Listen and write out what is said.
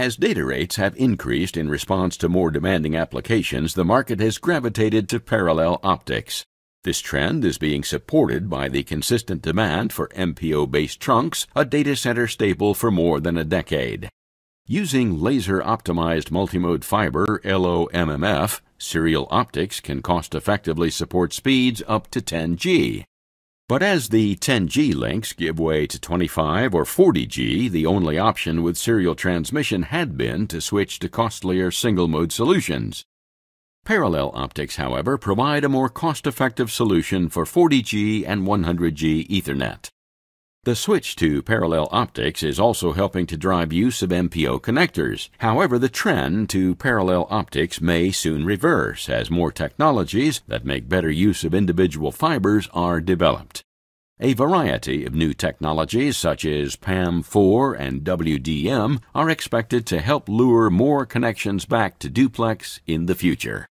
As data rates have increased in response to more demanding applications, the market has gravitated to parallel optics. This trend is being supported by the consistent demand for MPO-based trunks, a data center staple for more than a decade. Using laser-optimized multimode fiber LOMMF, serial optics can cost-effectively support speeds up to 10G. But as the 10G links give way to 25 or 40G, the only option with serial transmission had been to switch to costlier single-mode solutions. Parallel optics, however, provide a more cost-effective solution for 40G and 100G Ethernet. The switch to parallel optics is also helping to drive use of MPO connectors. However, the trend to parallel optics may soon reverse as more technologies that make better use of individual fibers are developed. A variety of new technologies such as PAM4 and WDM are expected to help lure more connections back to duplex in the future.